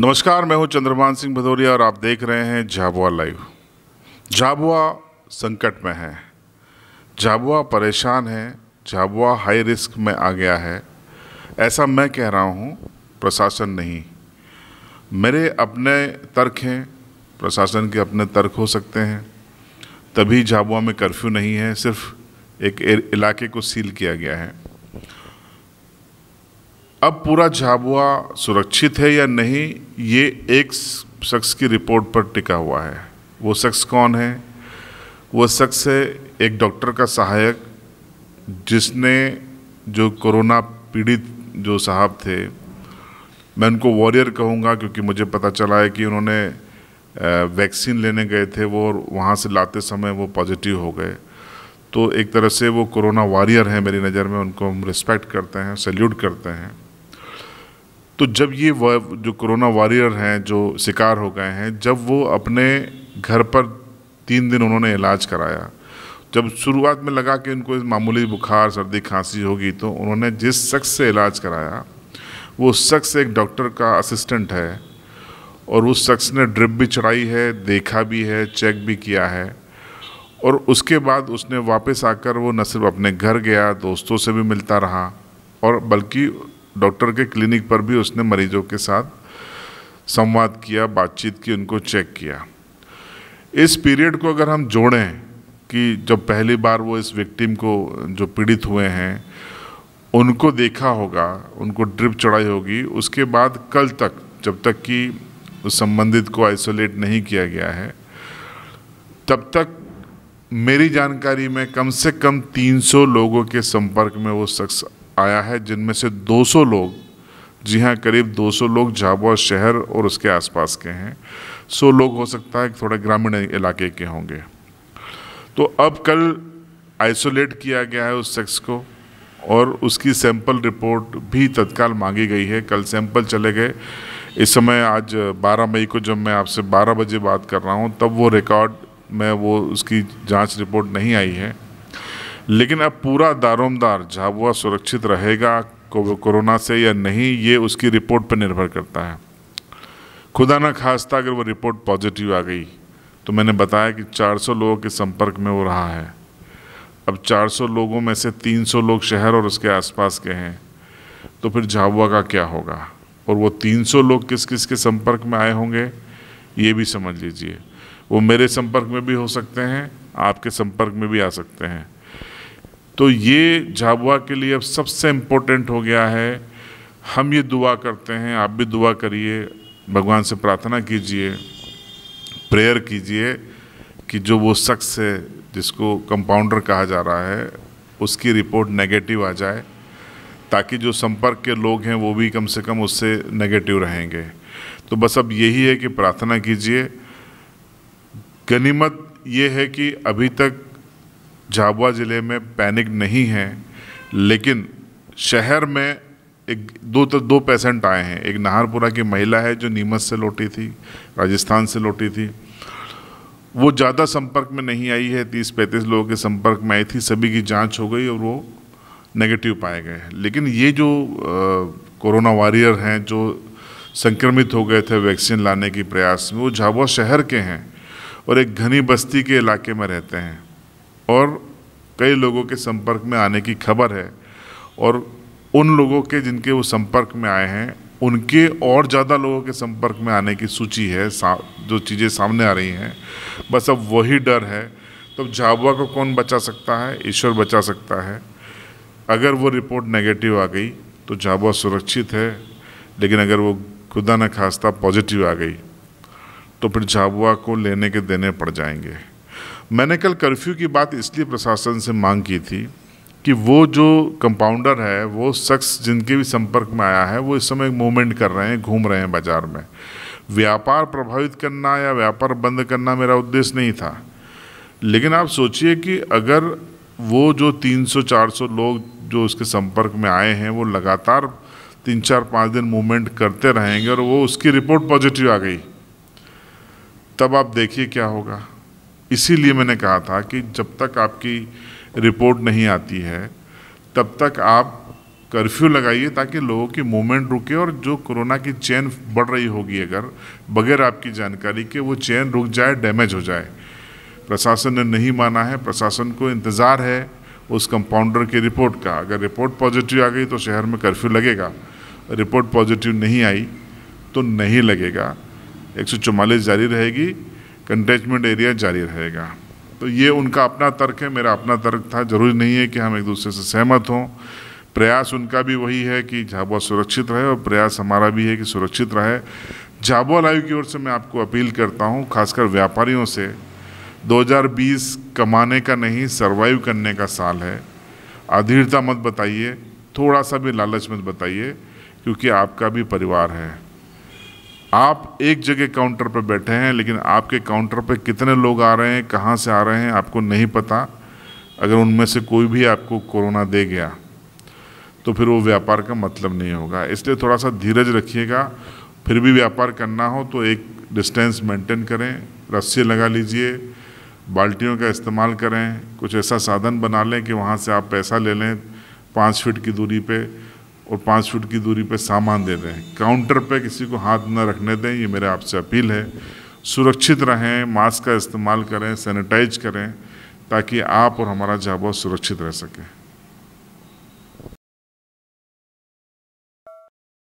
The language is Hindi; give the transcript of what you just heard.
नमस्कार मैं हूं चंद्रमान सिंह भदौरिया और आप देख रहे हैं झाबुआ लाइव झाबुआ संकट में है झाबुआ परेशान है झाबुआ हाई रिस्क में आ गया है ऐसा मैं कह रहा हूं प्रशासन नहीं मेरे अपने तर्क हैं प्रशासन के अपने तर्क हो सकते हैं तभी झाबुआ में कर्फ्यू नहीं है सिर्फ एक इलाके को सील किया गया है अब पूरा झाबुआ सुरक्षित है या नहीं ये एक शख्स की रिपोर्ट पर टिका हुआ है वो शख्स कौन है वो शख्स है एक डॉक्टर का सहायक जिसने जो कोरोना पीड़ित जो साहब थे मैं उनको वॉरियर कहूँगा क्योंकि मुझे पता चला है कि उन्होंने वैक्सीन लेने गए थे वो और वहाँ से लाते समय वो पॉजिटिव हो गए तो एक तरह से वो कोरोना वॉरियर हैं मेरी नज़र में उनको हम रिस्पेक्ट करते हैं सैल्यूट करते हैं तो जब ये जो कोरोना वॉरियर हैं जो शिकार हो गए हैं जब वो अपने घर पर तीन दिन उन्होंने इलाज कराया जब शुरुआत में लगा कि उनको मामूली बुखार सर्दी खांसी होगी तो उन्होंने जिस शख्स से इलाज कराया वो शख्स एक डॉक्टर का असिस्टेंट है और उस शख्स ने ड्रिप भी चढ़ाई है देखा भी है चेक भी किया है और उसके बाद उसने वापस आकर वो न सिर्फ अपने घर गया दोस्तों से भी मिलता रहा और बल्कि डॉक्टर के क्लिनिक पर भी उसने मरीजों के साथ संवाद किया बातचीत की उनको चेक किया इस पीरियड को अगर हम जोड़ें कि जब पहली बार वो इस विक्टिम को जो पीड़ित हुए हैं उनको देखा होगा उनको ड्रिप चढ़ाई होगी उसके बाद कल तक जब तक कि उस संबंधित को आइसोलेट नहीं किया गया है तब तक मेरी जानकारी में कम से कम 300 लोगों के संपर्क में वो शख्स आया है जिनमें से 200 लोग जी हाँ करीब 200 लोग झाबुआ शहर और उसके आसपास के हैं सौ लोग हो सकता है थोड़ा ग्रामीण इलाके के होंगे तो अब कल आइसोलेट किया गया है उस शख्स को और उसकी सैंपल रिपोर्ट भी तत्काल मांगी गई है कल सैंपल चले गए इस समय आज 12 मई को जब मैं आपसे 12 बजे बात कर रहा हूँ तब वो रिकॉर्ड में वो उसकी जांच रिपोर्ट नहीं आई है लेकिन अब पूरा दारोमदार झाबुआ सुरक्षित रहेगा कोरोना से या नहीं ये उसकी रिपोर्ट पर निर्भर करता है खुदा ना खास्ता अगर वो रिपोर्ट पॉजिटिव आ गई तो मैंने बताया कि 400 लोगों के संपर्क में वो रहा है अब 400 लोगों में से 300 लोग शहर और उसके आसपास के हैं तो फिर झाबुआ का क्या होगा और वो 300 लोग किस किस के संपर्क में आए होंगे ये भी समझ लीजिए वो मेरे संपर्क में भी हो सकते हैं आपके संपर्क में भी आ सकते हैं तो ये झाबुआ के लिए अब सबसे इम्पोर्टेंट हो गया है हम ये दुआ करते हैं आप भी दुआ करिए भगवान से प्रार्थना कीजिए प्रेयर कीजिए कि जो वो शख्स है जिसको कंपाउंडर कहा जा रहा है उसकी रिपोर्ट नेगेटिव आ जाए ताकि जो संपर्क के लोग हैं वो भी कम से कम उससे नेगेटिव रहेंगे तो बस अब यही है कि प्रार्थना कीजिए गनीमत ये है कि अभी तक झाबुआ ज़िले में पैनिक नहीं है लेकिन शहर में एक दो तो दो पेशेंट आए हैं एक नाहरपुरा की महिला है जो नीमच से लौटी थी राजस्थान से लौटी थी वो ज़्यादा संपर्क में नहीं आई है तीस पैंतीस लोगों के संपर्क में आई थी सभी की जांच हो गई और वो नेगेटिव पाए गए हैं लेकिन ये जो आ, कोरोना वॉरियर हैं जो संक्रमित हो गए थे वैक्सीन लाने की प्रयास में वो झाबुआ शहर के हैं और एक घनी बस्ती के इलाके में रहते हैं और कई लोगों के संपर्क में आने की खबर है और उन लोगों के जिनके वो संपर्क में आए हैं उनके और ज़्यादा लोगों के संपर्क में आने की सूची है जो चीज़ें सामने आ रही हैं बस अब वही डर है तो झाबुआ को कौन बचा सकता है ईश्वर बचा सकता है अगर वो रिपोर्ट नेगेटिव आ गई तो झाबुआ सुरक्षित है लेकिन अगर वो खुदा न खास्ता पॉजिटिव आ गई तो फिर झाबुआ को लेने के देने पड़ जाएंगे मैंने कल कर्फ्यू की बात इसलिए प्रशासन से मांग की थी कि वो जो कंपाउंडर है वो शख्स जिनके भी संपर्क में आया है वो इस समय मूवमेंट कर रहे हैं घूम रहे हैं बाज़ार में व्यापार प्रभावित करना या व्यापार बंद करना मेरा उद्देश्य नहीं था लेकिन आप सोचिए कि अगर वो जो 300-400 लोग जो उसके संपर्क में आए हैं वो लगातार तीन चार पाँच दिन मूवमेंट करते रहेंगे और वो उसकी रिपोर्ट पॉजिटिव आ गई तब आप देखिए क्या होगा इसीलिए मैंने कहा था कि जब तक आपकी रिपोर्ट नहीं आती है तब तक आप कर्फ्यू लगाइए ताकि लोगों की मूवमेंट रुके और जो कोरोना की चेन बढ़ रही होगी अगर बगैर आपकी जानकारी के वो चेन रुक जाए डैमेज हो जाए प्रशासन ने नहीं माना है प्रशासन को इंतज़ार है उस कंपाउंडर की रिपोर्ट का अगर रिपोर्ट पॉजिटिव आ गई तो शहर में कर्फ्यू लगेगा रिपोर्ट पॉजिटिव नहीं आई तो नहीं लगेगा एक जारी रहेगी कंटेजमेंट एरिया जारी रहेगा तो ये उनका अपना तर्क है मेरा अपना तर्क था जरूरी नहीं है कि हम एक दूसरे से सहमत हों प्रयास उनका भी वही है कि झाबुआ सुरक्षित रहे और प्रयास हमारा भी है कि सुरक्षित रहे झाबुआ लाइव की ओर से मैं आपको अपील करता हूँ खासकर व्यापारियों से 2020 कमाने का नहीं सरवाइव करने का साल है अधीरता मत बताइए थोड़ा सा भी लालच मत बताइए क्योंकि आपका भी परिवार है आप एक जगह काउंटर पर बैठे हैं लेकिन आपके काउंटर पर कितने लोग आ रहे हैं कहाँ से आ रहे हैं आपको नहीं पता अगर उनमें से कोई भी आपको कोरोना दे गया तो फिर वो व्यापार का मतलब नहीं होगा इसलिए थोड़ा सा धीरज रखिएगा फिर भी व्यापार करना हो तो एक डिस्टेंस मेंटेन करें रस्सी लगा लीजिए बाल्टियों का इस्तेमाल करें कुछ ऐसा साधन बना लें कि वहाँ से आप पैसा ले लें पाँच फीट की दूरी पे और पाँच फुट की दूरी पर सामान दे दें काउंटर पर किसी को हाथ न रखने दें ये मेरे आपसे अपील है सुरक्षित रहें मास्क का इस्तेमाल करें सैनिटाइज करें ताकि आप और हमारा जाबा सुरक्षित रह सकें